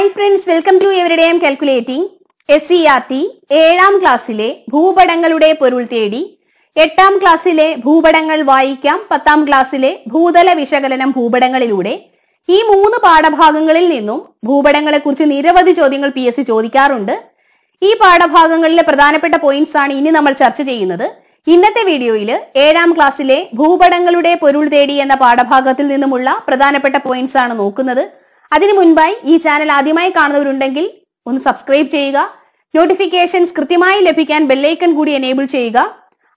hi friends welcome to എവരുടെ M calculating S C R T ഏഴാം ക്ലാസ്സിലെ ഭൂപടങ്ങളുടെ പൊരുൾ തേടി എട്ടാം ക്ലാസ്സിലെ ഭൂപടങ്ങൾ വായിക്കാം പത്താം ക്ലാസ്സിലെ ഭൂതല വിശകലനം ഭൂപടങ്ങളിലൂടെ ഈ മൂന്ന് പാഠഭാഗങ്ങളിൽ നിന്നും ഭൂപടങ്ങളെക്കുറിച്ച് നിരവധി ചോദ്യങ്ങൾ പി എസ് സി ചോദിക്കാറുണ്ട് ഈ പാഠഭാഗങ്ങളിലെ പ്രധാനപ്പെട്ട പോയിന്റ്സ് ആണ് ഇനി നമ്മൾ ചർച്ച ചെയ്യുന്നത് ഇന്നത്തെ വീഡിയോയിൽ ഏഴാം ക്ലാസ്സിലെ ഭൂപടങ്ങളുടെ പൊരുൾ തേടി എന്ന പാഠഭാഗത്തിൽ നിന്നുമുള്ള പ്രധാനപ്പെട്ട പോയിന്റ്സ് ആണ് നോക്കുന്നത് അതിനു മുൻപായി ഈ ചാനൽ ആദ്യമായി കാണുന്നവരുണ്ടെങ്കിൽ ഒന്ന് സബ്സ്ക്രൈബ് ചെയ്യുക നോട്ടിഫിക്കേഷൻസ് കൃത്യമായി ലഭിക്കാൻ ബെല്ലൈക്കൺ കൂടി എനേബിൾ ചെയ്യുക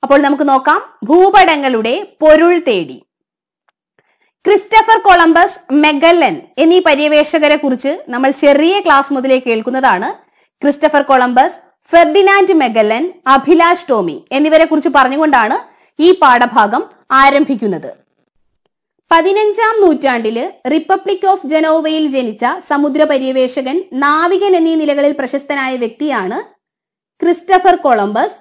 അപ്പോൾ നമുക്ക് നോക്കാം ഭൂപടങ്ങളുടെ പൊരുൾ തേടി ക്രിസ്റ്റഫർ കൊളംബസ് മെഗല്ലൻ എന്നീ പര്യവേഷകരെ കുറിച്ച് നമ്മൾ ചെറിയ ക്ലാസ് മുതലേ കേൾക്കുന്നതാണ് Christopher Columbus Ferdinand Magellan Abhilash Tomy എന്നിവരെ കുറിച്ച് പറഞ്ഞുകൊണ്ടാണ് ഈ പാഠഭാഗം ആരംഭിക്കുന്നത് പതിനഞ്ചാം നൂറ്റാണ്ടില് റിപ്പബ്ലിക് ഓഫ് ജനോവയിൽ ജനിച്ച സമുദ്ര പര്യവേഷകൻ നാവികൻ എന്നീ നിലകളിൽ പ്രശസ്തനായ വ്യക്തിയാണ് ക്രിസ്റ്റഫർ കൊളംബസ്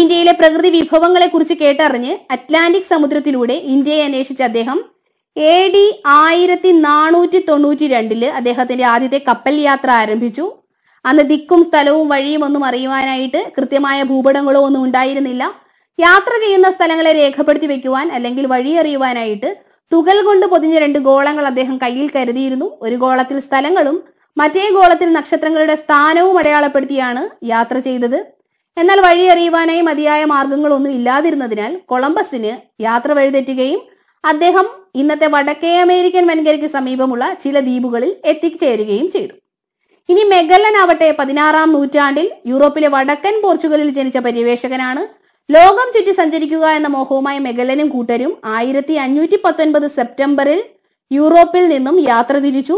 ഇന്ത്യയിലെ പ്രകൃതി വിഭവങ്ങളെക്കുറിച്ച് കേട്ടറിഞ്ഞ് അറ്റ്ലാന്റിക് സമുദ്രത്തിലൂടെ ഇന്ത്യയെ അന്വേഷിച്ച അദ്ദേഹം എ ഡി ആയിരത്തി നാനൂറ്റി തൊണ്ണൂറ്റി രണ്ടില് അദ്ദേഹത്തിന്റെ ആദ്യത്തെ കപ്പൽ യാത്ര ആരംഭിച്ചു അന്ന് ദിക്കും സ്ഥലവും വഴിയും ഒന്നും അറിയുവാനായിട്ട് കൃത്യമായ ഭൂപടങ്ങളോ ഒന്നും ഉണ്ടായിരുന്നില്ല യാത്ര ചെയ്യുന്ന സ്ഥലങ്ങളെ രേഖപ്പെടുത്തി വെക്കുവാൻ അല്ലെങ്കിൽ വഴി അറിയുവാനായിട്ട് തുകൽ കൊണ്ട് പൊതിഞ്ഞ രണ്ട് ഗോളങ്ങൾ അദ്ദേഹം കയ്യിൽ കരുതിയിരുന്നു ഒരു ഗോളത്തിൽ സ്ഥലങ്ങളും മറ്റേ ഗോളത്തിൽ നക്ഷത്രങ്ങളുടെ സ്ഥാനവും അടയാളപ്പെടുത്തിയാണ് യാത്ര ചെയ്തത് എന്നാൽ വഴി അറിയുവാനായി മതിയായ മാർഗങ്ങളൊന്നും ഇല്ലാതിരുന്നതിനാൽ കൊളംബസിന് യാത്ര വഴിതെറ്റുകയും അദ്ദേഹം ഇന്നത്തെ വടക്കേ അമേരിക്കൻ വൻകരയ്ക്ക് സമീപമുള്ള ചില ദ്വീപുകളിൽ എത്തിച്ചേരുകയും ചെയ്തു ഇനി മെഗല്ലൻ ആവട്ടെ പതിനാറാം നൂറ്റാണ്ടിൽ യൂറോപ്പിലെ വടക്കൻ പോർച്ചുഗലിൽ ജനിച്ച പര്യവേഷകനാണ് ലോകം ചുറ്റി സഞ്ചരിക്കുക എന്ന മോഹവുമായി മെഗലനും കൂട്ടരും ആയിരത്തി അഞ്ഞൂറ്റി പത്തൊൻപത് സെപ്റ്റംബറിൽ യൂറോപ്പിൽ നിന്നും യാത്ര തിരിച്ചു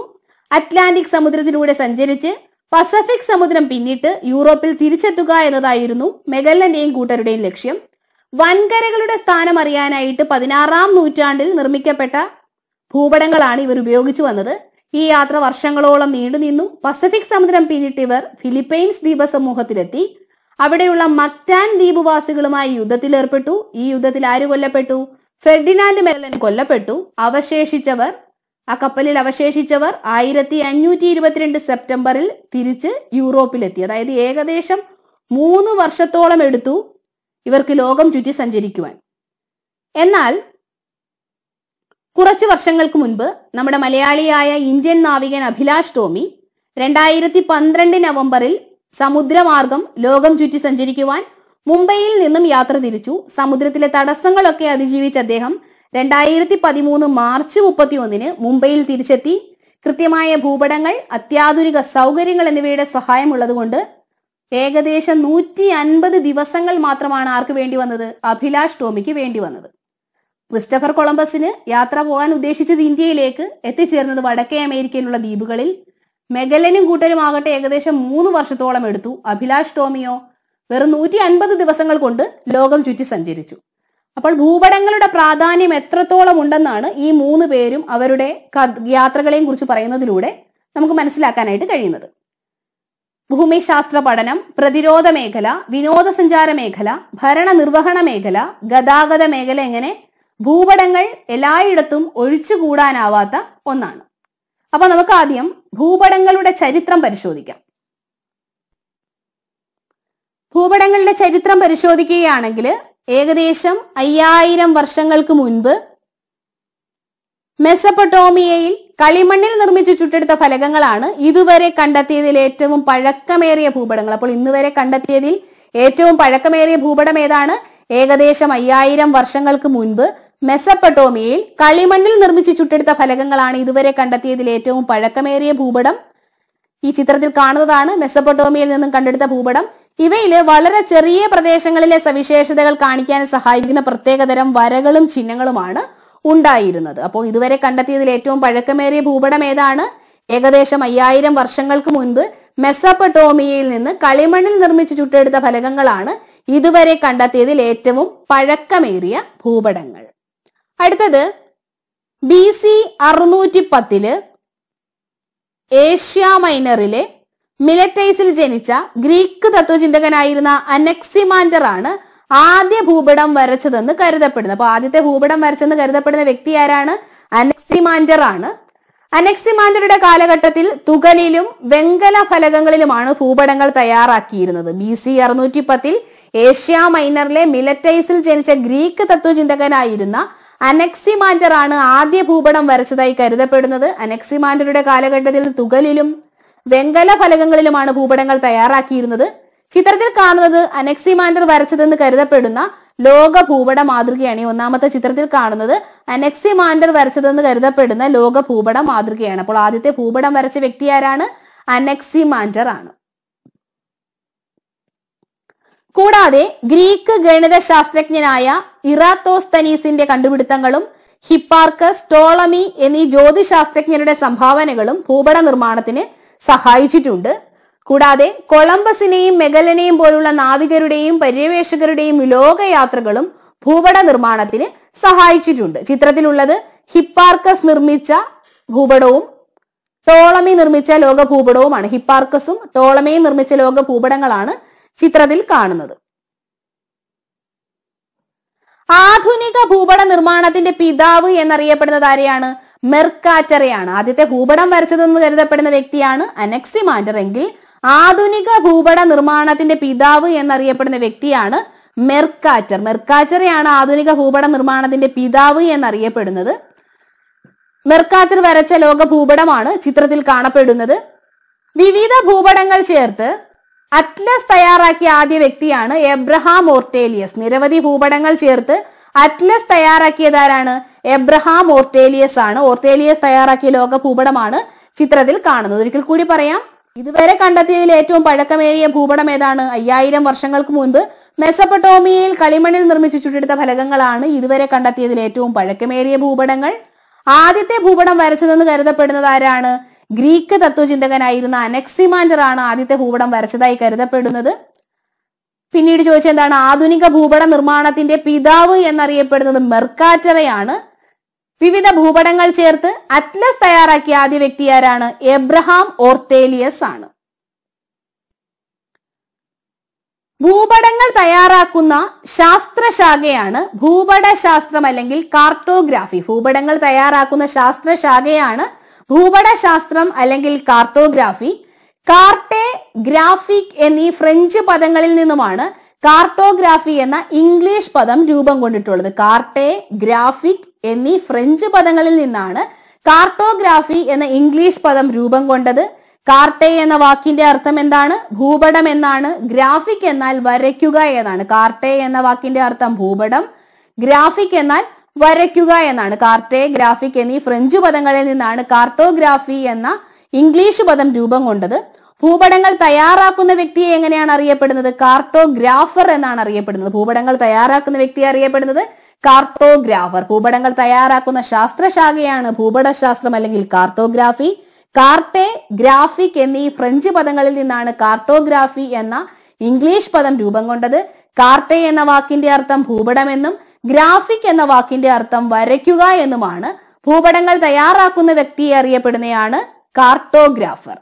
അറ്റ്ലാന്റിക് സമുദ്രത്തിലൂടെ സഞ്ചരിച്ച് പസഫിക് സമുദ്രം പിന്നിട്ട് യൂറോപ്പിൽ തിരിച്ചെത്തുക എന്നതായിരുന്നു മെഗലന്റെയും കൂട്ടരുടെയും ലക്ഷ്യം വൻകരകളുടെ സ്ഥാനം അറിയാനായിട്ട് പതിനാറാം നൂറ്റാണ്ടിൽ നിർമ്മിക്കപ്പെട്ട ഭൂപടങ്ങളാണ് ഇവർ ഉപയോഗിച്ചു വന്നത് ഈ യാത്ര വർഷങ്ങളോളം നീണ്ടുനിന്നു പസഫിക് സമുദ്രം പിന്നിട്ട് ഇവർ ഫിലിപ്പൈൻസ് സമൂഹത്തിലെത്തി അവിടെയുള്ള മക്റ്റാൻ ദ്വീപുവാസികളുമായി യുദ്ധത്തിലേർപ്പെട്ടു ഈ യുദ്ധത്തിൽ ആര് കൊല്ലപ്പെട്ടു ഫെർഡിനാൻഡ് മെല്ലൻ കൊല്ലപ്പെട്ടു അവശേഷിച്ചവർ ആ കപ്പലിൽ അവശേഷിച്ചവർ ആയിരത്തി അഞ്ഞൂറ്റി ഇരുപത്തിരണ്ട് സെപ്റ്റംബറിൽ തിരിച്ച് യൂറോപ്പിലെത്തി അതായത് ഏകദേശം മൂന്ന് വർഷത്തോളം എടുത്തു ഇവർക്ക് ലോകം ചുറ്റി സഞ്ചരിക്കുവാൻ എന്നാൽ കുറച്ച് വർഷങ്ങൾക്ക് മുൻപ് നമ്മുടെ മലയാളിയായ ഇന്ത്യൻ നാവികൻ അഭിലാഷ് ടോമി രണ്ടായിരത്തി പന്ത്രണ്ട് നവംബറിൽ സമുദ്രമാർഗം ലോകം ചുറ്റി സഞ്ചരിക്കുവാൻ മുംബൈയിൽ നിന്നും യാത്ര തിരിച്ചു സമുദ്രത്തിലെ തടസ്സങ്ങളൊക്കെ അതിജീവിച്ച അദ്ദേഹം രണ്ടായിരത്തി പതിമൂന്ന് മാർച്ച് ഒന്നിന് മുംബൈയിൽ തിരിച്ചെത്തി കൃത്യമായ ഭൂപടങ്ങൾ അത്യാധുനിക സൗകര്യങ്ങൾ എന്നിവയുടെ സഹായമുള്ളതുകൊണ്ട് ഏകദേശം നൂറ്റി അൻപത് ദിവസങ്ങൾ മാത്രമാണ് ആർക്ക് വേണ്ടി വന്നത് അഭിലാഷ് ടോമിക്ക് വേണ്ടി വന്നത് ക്രിസ്റ്റഫർ കൊളംബസിന് യാത്ര പോകാൻ ഉദ്ദേശിച്ചത് ഇന്ത്യയിലേക്ക് എത്തിച്ചേർന്നത് വടക്കേ അമേരിക്കയിലുള്ള ദ്വീപുകളിൽ മെഗലനും കൂട്ടരുമാകട്ടെ ഏകദേശം മൂന്ന് വർഷത്തോളം എടുത്തു അഭിലാഷ് ടോമിയോ വെറും നൂറ്റി അൻപത് ദിവസങ്ങൾ കൊണ്ട് ലോകം ചുറ്റി സഞ്ചരിച്ചു അപ്പോൾ ഭൂപടങ്ങളുടെ പ്രാധാന്യം എത്രത്തോളം ഉണ്ടെന്നാണ് ഈ മൂന്ന് പേരും അവരുടെ യാത്രകളെയും കുറിച്ച് പറയുന്നതിലൂടെ നമുക്ക് മനസ്സിലാക്കാനായിട്ട് കഴിയുന്നത് ഭൂമിശാസ്ത്ര പഠനം പ്രതിരോധ മേഖല വിനോദസഞ്ചാര മേഖല ഭരണ നിർവഹണ മേഖല ഗതാഗത മേഖല എങ്ങനെ ഭൂപടങ്ങൾ എല്ലായിടത്തും ഒഴിച്ചുകൂടാനാവാത്ത ഒന്നാണ് അപ്പൊ നമുക്ക് ആദ്യം ഭൂപടങ്ങളുടെ ചരിത്രം പരിശോധിക്കാം ഭൂപടങ്ങളുടെ ചരിത്രം പരിശോധിക്കുകയാണെങ്കിൽ ഏകദേശം അയ്യായിരം വർഷങ്ങൾക്ക് മുൻപ് മെസപ്പട്ടോമിയയിൽ കളിമണ്ണിൽ നിർമ്മിച്ച് ചുട്ടെടുത്ത ഫലകങ്ങളാണ് ഇതുവരെ കണ്ടെത്തിയതിൽ ഏറ്റവും പഴക്കമേറിയ ഭൂപടങ്ങൾ അപ്പോൾ ഇന്നുവരെ കണ്ടെത്തിയതിൽ ഏറ്റവും പഴക്കമേറിയ ഭൂപടം ഏതാണ് ഏകദേശം അയ്യായിരം വർഷങ്ങൾക്ക് മുൻപ് മെസപ്പട്ടോമിയയിൽ കളിമണ്ണിൽ നിർമ്മിച്ച് ചുട്ടെടുത്ത ഫലകങ്ങളാണ് ഇതുവരെ കണ്ടെത്തിയതിൽ ഏറ്റവും പഴക്കമേറിയ ഭൂപടം ഈ ചിത്രത്തിൽ കാണുന്നതാണ് മെസപ്പൊട്ടോമിയയിൽ നിന്നും കണ്ടെടുത്ത ഭൂപടം ഇവയിൽ വളരെ ചെറിയ പ്രദേശങ്ങളിലെ സവിശേഷതകൾ കാണിക്കാൻ സഹായിക്കുന്ന പ്രത്യേകതരം വരകളും ചിഹ്നങ്ങളുമാണ് ഉണ്ടായിരുന്നത് അപ്പോൾ ഇതുവരെ കണ്ടെത്തിയതിൽ ഏറ്റവും പഴക്കമേറിയ ഭൂപടം ഏതാണ് ഏകദേശം അയ്യായിരം വർഷങ്ങൾക്ക് മുൻപ് മെസപ്പട്ടോമിയയിൽ നിന്ന് കളിമണ്ണിൽ നിർമ്മിച്ച് ചുട്ടെടുത്ത ഫലകങ്ങളാണ് ഇതുവരെ കണ്ടെത്തിയതിൽ ഏറ്റവും പഴക്കമേറിയ ഭൂപടങ്ങൾ അടുത്തത് ബി സി അറുന്നൂറ്റി പത്തില് ഏഷ്യ മൈനറിലെ മിലറ്റൈസിൽ ജനിച്ച ഗ്രീക്ക് തത്വചിന്തകനായിരുന്ന അനക്സിമാൻഡർ ആണ് ആദ്യ ഭൂപടം വരച്ചതെന്ന് കരുതപ്പെടുന്നത് അപ്പൊ ആദ്യത്തെ ഭൂപടം വരച്ചെന്ന് കരുതപ്പെടുന്ന വ്യക്തി ആരാണ് അനക്സിമാൻഡർ ആണ് അനക്സിമാൻഡറുടെ കാലഘട്ടത്തിൽ തുകലിലും വെങ്കല ഫലകങ്ങളിലുമാണ് ഭൂപടങ്ങൾ തയ്യാറാക്കിയിരുന്നത് ബി സി അറുന്നൂറ്റി പത്തിൽ ഏഷ്യ മൈനറിലെ മിലറ്റൈസിൽ ജനിച്ച ഗ്രീക്ക് തത്വചിന്തകനായിരുന്ന അനക്സിമാൻഡർ ആണ് ആദ്യ ഭൂപടം വരച്ചതായി കരുതപ്പെടുന്നത് അനക്സിമാൻഡറുടെ കാലഘട്ടത്തിൽ തുകലിലും വെങ്കല ഫലകങ്ങളിലുമാണ് ഭൂപടങ്ങൾ തയ്യാറാക്കിയിരുന്നത് ചിത്രത്തിൽ കാണുന്നത് അനക്സിമാൻഡർ വരച്ചതെന്ന് കരുതപ്പെടുന്ന ലോക ഭൂപട മാതൃകയാണ് ഈ ഒന്നാമത്തെ ചിത്രത്തിൽ കാണുന്നത് അനക്സിമാൻഡർ വരച്ചതെന്ന് കരുതപ്പെടുന്ന ലോക ഭൂപട മാതൃകയാണ് അപ്പോൾ ആദ്യത്തെ ഭൂപടം വരച്ച വ്യക്തി ആരാണ് അനക്സിമാൻഡർ ആണ് കൂടാതെ ഗ്രീക്ക് ഗണിതശാസ്ത്രജ്ഞനായ ഇറാത്തോസ്തനീസിന്റെ കണ്ടുപിടുത്തങ്ങളും ഹിപ്പാർക്കസ് ടോളമി എന്നീ ജ്യോതിശാസ്ത്രജ്ഞരുടെ സംഭാവനകളും ഭൂപട നിർമ്മാണത്തിന് സഹായിച്ചിട്ടുണ്ട് കൂടാതെ കൊളംബസിനെയും മെഗലനെയും പോലുള്ള നാവികരുടെയും പര്യവേഷകരുടെയും ലോകയാത്രകളും ഭൂപട നിർമ്മാണത്തിന് സഹായിച്ചിട്ടുണ്ട് ചിത്രത്തിലുള്ളത് ഹിപ്പാർക്കസ് നിർമ്മിച്ച ഭൂപടവും ടോളമി നിർമ്മിച്ച ലോക ഭൂപടവുമാണ് ഹിപ്പാർക്കസും ടോളമയും നിർമ്മിച്ച ലോക ഭൂപടങ്ങളാണ് ചിത്രത്തിൽ കാണുന്നത് ആധുനിക ഭൂപട നിർമ്മാണത്തിന്റെ പിതാവ് എന്നറിയപ്പെടുന്നത് ആരെയാണ് മെർക്കാറ്ററെയാണ് ആദ്യത്തെ ഭൂപടം വരച്ചതെന്ന് കരുതപ്പെടുന്ന വ്യക്തിയാണ് അനക്സിമാൻഡർ എങ്കിൽ ആധുനിക ഭൂപട നിർമ്മാണത്തിന്റെ പിതാവ് എന്നറിയപ്പെടുന്ന വ്യക്തിയാണ് മെർക്കാറ്റർ മെർക്കാറ്ററെയാണ് ആധുനിക ഭൂപട നിർമ്മാണത്തിന്റെ പിതാവ് എന്നറിയപ്പെടുന്നത് മെർക്കാറ്റർ വരച്ച ലോക ഭൂപടമാണ് ചിത്രത്തിൽ കാണപ്പെടുന്നത് വിവിധ ഭൂപടങ്ങൾ ചേർത്ത് അറ്റ്ലസ് തയ്യാറാക്കിയ ആദ്യ വ്യക്തിയാണ് എബ്രഹാം ഓർട്ടേലിയസ് നിരവധി ഭൂപടങ്ങൾ ചേർത്ത് അറ്റ്ലസ് തയ്യാറാക്കിയതാരാണ് എബ്രഹാം ഓർട്ടേലിയസ് ആണ് ഓർട്ടേലിയസ് തയ്യാറാക്കിയ ലോക ഭൂപടമാണ് ചിത്രത്തിൽ കാണുന്നത് ഒരിക്കൽ കൂടി പറയാം ഇതുവരെ കണ്ടെത്തിയതിൽ ഏറ്റവും പഴക്കമേറിയ ഭൂപടം ഏതാണ് അയ്യായിരം വർഷങ്ങൾക്ക് മുൻപ് മെസപ്പട്ടോമിയയിൽ കളിമണ്ണിൽ നിർമ്മിച്ച് ചുട്ടെടുത്ത ഫലകങ്ങളാണ് ഇതുവരെ കണ്ടെത്തിയതിൽ ഏറ്റവും പഴക്കമേറിയ ഭൂപടങ്ങൾ ആദ്യത്തെ ഭൂപടം വരച്ചതെന്ന് കരുതപ്പെടുന്നത് ആരാണ് ഗ്രീക്ക് തത്വചിന്തകനായിരുന്ന അനക്സിമാൻഡർ ആണ് ആദ്യത്തെ ഭൂപടം വരച്ചതായി കരുതപ്പെടുന്നത് പിന്നീട് ചോദിച്ച എന്താണ് ആധുനിക ഭൂപട നിർമ്മാണത്തിന്റെ പിതാവ് എന്നറിയപ്പെടുന്നത് മെർക്കാറ്ററയാണ് വിവിധ ഭൂപടങ്ങൾ ചേർത്ത് അറ്റ്ലസ് തയ്യാറാക്കിയ ആദ്യ വ്യക്തി ആരാണ് എബ്രഹാം ഓർത്തേലിയസ് ആണ് ഭൂപടങ്ങൾ തയ്യാറാക്കുന്ന ശാസ്ത്രശാഖയാണ് ഭൂപടശാസ്ത്രം അല്ലെങ്കിൽ കാർട്ടോഗ്രാഫി ഭൂപടങ്ങൾ തയ്യാറാക്കുന്ന ശാസ്ത്രശാഖയാണ് ഭൂപടശാസ്ത്രം അല്ലെങ്കിൽ കാർട്ടോഗ്രാഫി കാർട്ടെ ഗ്രാഫിക് എന്നീ ഫ്രഞ്ച് പദങ്ങളിൽ നിന്നുമാണ് കാർട്ടോഗ്രാഫി എന്ന ഇംഗ്ലീഷ് പദം രൂപം കൊണ്ടിട്ടുള്ളത് കാർട്ടെ ഗ്രാഫിക് എന്നീ ഫ്രഞ്ച് പദങ്ങളിൽ നിന്നാണ് കാർട്ടോഗ്രാഫി എന്ന ഇംഗ്ലീഷ് പദം രൂപം കൊണ്ടത് കാർട്ടെ എന്ന വാക്കിന്റെ അർത്ഥം എന്താണ് ഭൂപടം എന്നാണ് ഗ്രാഫിക് എന്നാൽ വരയ്ക്കുക എന്നാണ് കാർട്ടെ എന്ന വാക്കിന്റെ അർത്ഥം ഭൂപടം ഗ്രാഫിക് എന്നാൽ വരയ്ക്കുക എന്നാണ് കാർട്ടേ ഗ്രാഫിക് എന്നീ ഫ്രഞ്ച് പദങ്ങളിൽ നിന്നാണ് കാർട്ടോഗ്രാഫി എന്ന ഇംഗ്ലീഷ് പദം രൂപം കൊണ്ടത് ഭൂപടങ്ങൾ തയ്യാറാക്കുന്ന വ്യക്തിയെ എങ്ങനെയാണ് അറിയപ്പെടുന്നത് കാർട്ടോഗ്രാഫർ എന്നാണ് അറിയപ്പെടുന്നത് ഭൂപടങ്ങൾ തയ്യാറാക്കുന്ന വ്യക്തിയെ അറിയപ്പെടുന്നത് കാർട്ടോഗ്രാഫർ ഭൂപടങ്ങൾ തയ്യാറാക്കുന്ന ശാസ്ത്രശാഖയാണ് ഭൂപടശാസ്ത്രം അല്ലെങ്കിൽ കാർട്ടോഗ്രാഫി കാർട്ടേ ഗ്രാഫിക് എന്നീ ഫ്രഞ്ച് പദങ്ങളിൽ നിന്നാണ് കാർട്ടോഗ്രാഫി എന്ന ഇംഗ്ലീഷ് പദം രൂപം കൊണ്ടത് കാർട്ടേ എന്ന വാക്കിന്റെ അർത്ഥം ഭൂപടമെന്നും ഗ്രാഫിക് എന്ന വാക്കിന്റെ അർത്ഥം വരയ്ക്കുക എന്നുമാണ് ഭൂപടങ്ങൾ തയ്യാറാക്കുന്ന വ്യക്തിയെ അറിയപ്പെടുന്നയാണ് കാർട്ടോഗ്രാഫർ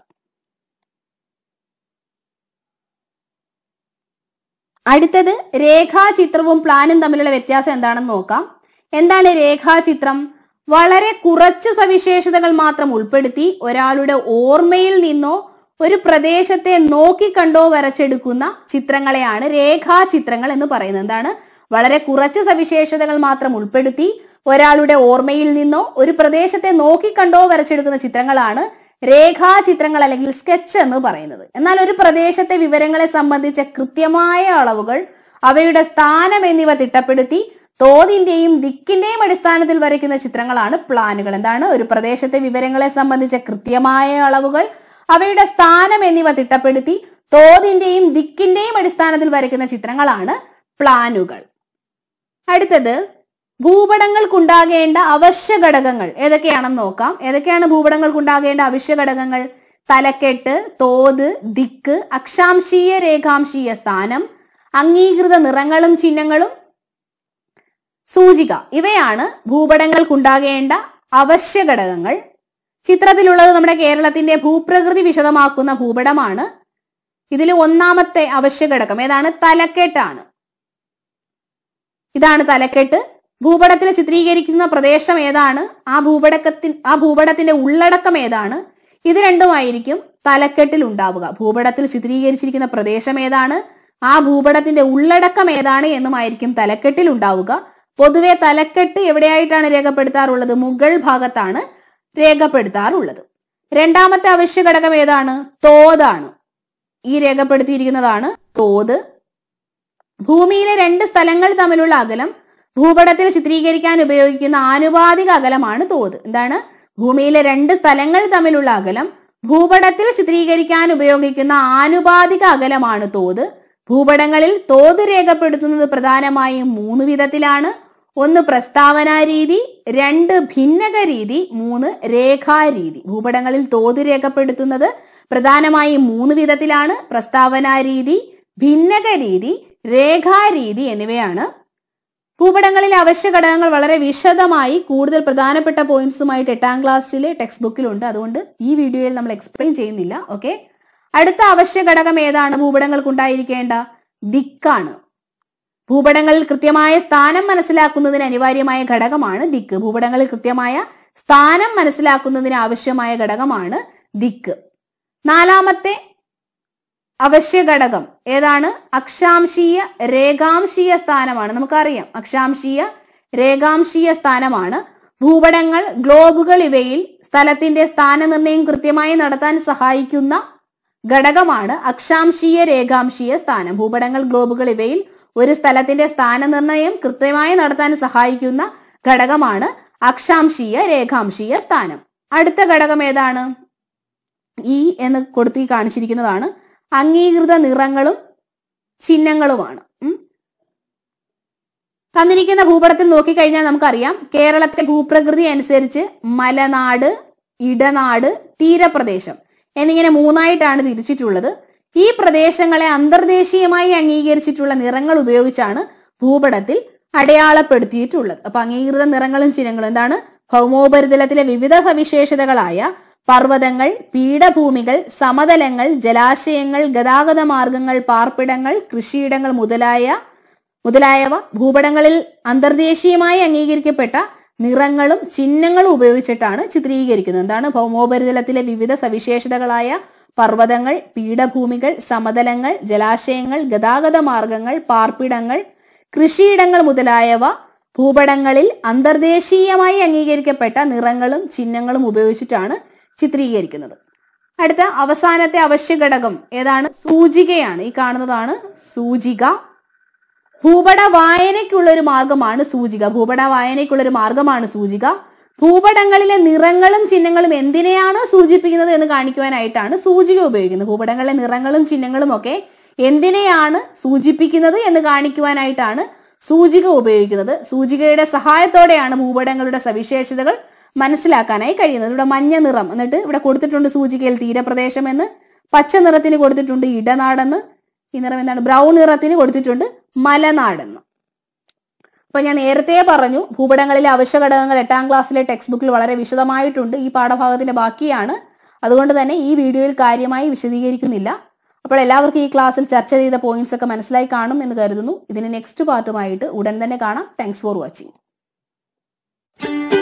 അടുത്തത് രേഖാചിത്രവും പ്ലാനും തമ്മിലുള്ള വ്യത്യാസം എന്താണെന്ന് നോക്കാം എന്താണ് രേഖാചിത്രം വളരെ കുറച്ച് സവിശേഷതകൾ മാത്രം ഉൾപ്പെടുത്തി ഒരാളുടെ ഓർമ്മയിൽ നിന്നോ ഒരു പ്രദേശത്തെ നോക്കിക്കണ്ടോ വരച്ചെടുക്കുന്ന ചിത്രങ്ങളെയാണ് രേഖാചിത്രങ്ങൾ എന്ന് പറയുന്നത് എന്താണ് വളരെ കുറച്ച് സവിശേഷതകൾ മാത്രം ഉൾപ്പെടുത്തി ഒരാളുടെ ഓർമ്മയിൽ നിന്നോ ഒരു പ്രദേശത്തെ നോക്കിക്കണ്ടോ വരച്ചെടുക്കുന്ന ചിത്രങ്ങളാണ് രേഖാചിത്രങ്ങൾ അല്ലെങ്കിൽ സ്കെച്ച് എന്ന് പറയുന്നത് എന്നാൽ ഒരു പ്രദേശത്തെ വിവരങ്ങളെ സംബന്ധിച്ച കൃത്യമായ അളവുകൾ അവയുടെ സ്ഥാനം എന്നിവ തിട്ടപ്പെടുത്തി തോതിന്റെയും ദിക്കിന്റെയും അടിസ്ഥാനത്തിൽ വരയ്ക്കുന്ന ചിത്രങ്ങളാണ് പ്ലാനുകൾ എന്താണ് ഒരു പ്രദേശത്തെ വിവരങ്ങളെ സംബന്ധിച്ച കൃത്യമായ അളവുകൾ അവയുടെ സ്ഥാനം എന്നിവ തിട്ടപ്പെടുത്തി തോതിന്റെയും ദിക്കിന്റെയും അടിസ്ഥാനത്തിൽ വരയ്ക്കുന്ന ചിത്രങ്ങളാണ് പ്ലാനുകൾ അടുത്തത് ഭൂപടങ്ങൾക്കുണ്ടാകേണ്ട അവശ്യ ഘടകങ്ങൾ ഏതൊക്കെയാണെന്ന് നോക്കാം ഏതൊക്കെയാണ് ഭൂപടങ്ങൾക്കുണ്ടാകേണ്ട അവശ്യ ഘടകങ്ങൾ തലക്കെട്ട് തോത് ദിക്ക് അക്ഷാംശീയ രേഖാംശീയ സ്ഥാനം അംഗീകൃത നിറങ്ങളും ചിഹ്നങ്ങളും സൂചിക ഇവയാണ് ഭൂപടങ്ങൾക്കുണ്ടാകേണ്ട അവശ്യ ഘടകങ്ങൾ ചിത്രത്തിലുള്ളത് നമ്മുടെ കേരളത്തിന്റെ ഭൂപ്രകൃതി വിശദമാക്കുന്ന ഭൂപടമാണ് ഇതിൽ ഒന്നാമത്തെ അവശ്യ ഘടകം ഏതാണ് തലക്കെട്ടാണ് ഇതാണ് തലക്കെട്ട് ഭൂപടത്തിൽ ചിത്രീകരിക്കുന്ന പ്രദേശം ഏതാണ് ആ ഭൂപടക്കത്തിൻ ആ ഭൂപടത്തിന്റെ ഉള്ളടക്കം ഏതാണ് ഇത് രണ്ടുമായിരിക്കും തലക്കെട്ടിൽ ഉണ്ടാവുക ഭൂപടത്തിൽ ചിത്രീകരിച്ചിരിക്കുന്ന പ്രദേശം ഏതാണ് ആ ഭൂപടത്തിന്റെ ഉള്ളടക്കം ഏതാണ് എന്നുമായിരിക്കും തലക്കെട്ടിൽ ഉണ്ടാവുക പൊതുവെ തലക്കെട്ട് എവിടെയായിട്ടാണ് രേഖപ്പെടുത്താറുള്ളത് മുഗൾ ഭാഗത്താണ് രേഖപ്പെടുത്താറുള്ളത് രണ്ടാമത്തെ അവശ്യ ഘടകം ഏതാണ് തോതാണ് ഈ രേഖപ്പെടുത്തിയിരിക്കുന്നതാണ് തോത് ഭൂമിയിലെ രണ്ട് സ്ഥലങ്ങൾ തമ്മിലുള്ള അകലം ഭൂപടത്തിൽ ചിത്രീകരിക്കാൻ ഉപയോഗിക്കുന്ന ആനുപാതിക അകലമാണ് തോത് എന്താണ് ഭൂമിയിലെ രണ്ട് സ്ഥലങ്ങൾ തമ്മിലുള്ള അകലം ഭൂപടത്തിൽ ചിത്രീകരിക്കാൻ ഉപയോഗിക്കുന്ന ആനുപാതിക അകലമാണ് തോത് ഭൂപടങ്ങളിൽ തോത് രേഖപ്പെടുത്തുന്നത് പ്രധാനമായും മൂന്ന് വിധത്തിലാണ് ഒന്ന് പ്രസ്താവനാ രീതി രണ്ട് ഭിന്നക രീതി മൂന്ന് രേഖാരീതി ഭൂപടങ്ങളിൽ തോത് രേഖപ്പെടുത്തുന്നത് പ്രധാനമായും മൂന്ന് വിധത്തിലാണ് പ്രസ്താവനാ രീതി ഭിന്നക രീതി രേഖാരീതി എന്നിവയാണ് ഭൂപടങ്ങളിലെ അവശ്യ ഘടകങ്ങൾ വളരെ വിശദമായി കൂടുതൽ പ്രധാനപ്പെട്ട പോയിന്റ്സുമായിട്ട് എട്ടാം ക്ലാസ്സിലെ ടെക്സ്റ്റ് ബുക്കിലുണ്ട് അതുകൊണ്ട് ഈ വീഡിയോയിൽ നമ്മൾ എക്സ്പ്ലെയിൻ ചെയ്യുന്നില്ല ഓക്കെ അടുത്ത അവശ്യ ഘടകം ഏതാണ് ഉണ്ടായിരിക്കേണ്ട ദിക്കാണ് ഭൂപടങ്ങളിൽ കൃത്യമായ സ്ഥാനം മനസ്സിലാക്കുന്നതിന് അനിവാര്യമായ ഘടകമാണ് ദിക്ക് ഭൂപടങ്ങളിൽ കൃത്യമായ സ്ഥാനം മനസ്സിലാക്കുന്നതിന് ആവശ്യമായ ഘടകമാണ് ദിക്ക് നാലാമത്തെ അവശ്യ ഘടകം ഏതാണ് അക്ഷാംശീയ രേഖാംശീയ സ്ഥാനമാണ് നമുക്കറിയാം അക്ഷാംശീയ രേഖാംശീയ സ്ഥാനമാണ് ഭൂപടങ്ങൾ ഗ്ലോബുകൾ ഇവയിൽ സ്ഥലത്തിന്റെ സ്ഥാനനിർണ്ണയം കൃത്യമായി നടത്താൻ സഹായിക്കുന്ന ഘടകമാണ് അക്ഷാംശീയ രേഖാംശീയ സ്ഥാനം ഭൂപടങ്ങൾ ഗ്ലോബുകൾ ഇവയിൽ ഒരു സ്ഥലത്തിന്റെ സ്ഥാനനിർണ്ണയം കൃത്യമായി നടത്താൻ സഹായിക്കുന്ന ഘടകമാണ് അക്ഷാംശീയ രേഖാംശീയ സ്ഥാനം അടുത്ത ഘടകം ഏതാണ് ഇ e എന്ന് കൊടുത്തി കാണിച്ചിരിക്കുന്നതാണ് അംഗീകൃത നിറങ്ങളും ചിഹ്നങ്ങളുമാണ് തന്നിരിക്കുന്ന ഭൂപടത്തിൽ നോക്കിക്കഴിഞ്ഞാൽ നമുക്കറിയാം കേരളത്തെ ഭൂപ്രകൃതി അനുസരിച്ച് മലനാട് ഇടനാട് തീരപ്രദേശം എന്നിങ്ങനെ മൂന്നായിട്ടാണ് തിരിച്ചിട്ടുള്ളത് ഈ പ്രദേശങ്ങളെ അന്തർദേശീയമായി അംഗീകരിച്ചിട്ടുള്ള നിറങ്ങൾ ഉപയോഗിച്ചാണ് ഭൂപടത്തിൽ അടയാളപ്പെടുത്തിയിട്ടുള്ളത് അപ്പൊ അംഗീകൃത നിറങ്ങളും ചിഹ്നങ്ങളും എന്താണ് ഭൗമോപരിതലത്തിലെ വിവിധ സവിശേഷതകളായ പർവ്വതങ്ങൾ പീഠഭൂമികൾ സമതലങ്ങൾ ജലാശയങ്ങൾ ഗതാഗത മാർഗങ്ങൾ പാർപ്പിടങ്ങൾ കൃഷിയിടങ്ങൾ മുതലായ മുതലായവ ഭൂപടങ്ങളിൽ അന്തർദേശീയമായി അംഗീകരിക്കപ്പെട്ട നിറങ്ങളും ചിഹ്നങ്ങളും ഉപയോഗിച്ചിട്ടാണ് ചിത്രീകരിക്കുന്നത് എന്താണ് ഭൗമോപരിതലത്തിലെ വിവിധ സവിശേഷതകളായ പർവ്വതങ്ങൾ പീഠഭൂമികൾ സമതലങ്ങൾ ജലാശയങ്ങൾ ഗതാഗത മാർഗങ്ങൾ പാർപ്പിടങ്ങൾ കൃഷിയിടങ്ങൾ മുതലായവ ഭൂപടങ്ങളിൽ അന്തർദേശീയമായി അംഗീകരിക്കപ്പെട്ട നിറങ്ങളും ചിഹ്നങ്ങളും ഉപയോഗിച്ചിട്ടാണ് ചിത്രീകരിക്കുന്നത് അടുത്ത അവസാനത്തെ അവശ്യ ഘടകം ഏതാണ് സൂചികയാണ് ഈ കാണുന്നതാണ് സൂചിക ഭൂപട വായനയ്ക്കുള്ള ഒരു മാർഗമാണ് സൂചിക ഭൂപട വായനയ്ക്കുള്ള ഒരു മാർഗമാണ് സൂചിക ഭൂപടങ്ങളിലെ നിറങ്ങളും ചിഹ്നങ്ങളും എന്തിനെയാണ് സൂചിപ്പിക്കുന്നത് എന്ന് കാണിക്കുവാനായിട്ടാണ് സൂചിക ഉപയോഗിക്കുന്നത് ഭൂപടങ്ങളിലെ നിറങ്ങളും ചിഹ്നങ്ങളും ഒക്കെ എന്തിനെയാണ് സൂചിപ്പിക്കുന്നത് എന്ന് കാണിക്കുവാനായിട്ടാണ് സൂചിക ഉപയോഗിക്കുന്നത് സൂചികയുടെ സഹായത്തോടെയാണ് ഭൂപടങ്ങളുടെ സവിശേഷതകൾ മനസ്സിലാക്കാനായി കഴിയുന്നത് ഇവിടെ മഞ്ഞ നിറം എന്നിട്ട് ഇവിടെ കൊടുത്തിട്ടുണ്ട് സൂചികയിൽ തീരപ്രദേശം എന്ന് പച്ച നിറത്തിന് കൊടുത്തിട്ടുണ്ട് ഇടനാടെന്ന് ഈ നിറം എന്താണ് ബ്രൗൺ നിറത്തിന് കൊടുത്തിട്ടുണ്ട് മലനാടെന്ന് അപ്പൊ ഞാൻ നേരത്തെ പറഞ്ഞു ഭൂപടങ്ങളിലെ അവശ്യ ഘടകങ്ങൾ എട്ടാം ക്ലാസ്സിലെ ടെക്സ്റ്റ് ബുക്കിൽ വളരെ വിശദമായിട്ടുണ്ട് ഈ പാഠഭാഗത്തിന്റെ ബാക്കിയാണ് അതുകൊണ്ട് തന്നെ ഈ വീഡിയോയിൽ കാര്യമായി വിശദീകരിക്കുന്നില്ല അപ്പോൾ എല്ലാവർക്കും ഈ ക്ലാസ്സിൽ ചർച്ച ചെയ്ത പോയിന്റ്സ് ഒക്കെ മനസ്സിലായി കാണും എന്ന് കരുതുന്നു ഇതിന് നെക്സ്റ്റ് പാർട്ടുമായിട്ട് ഉടൻ തന്നെ കാണാം താങ്ക്സ് ഫോർ വാച്ചിങ്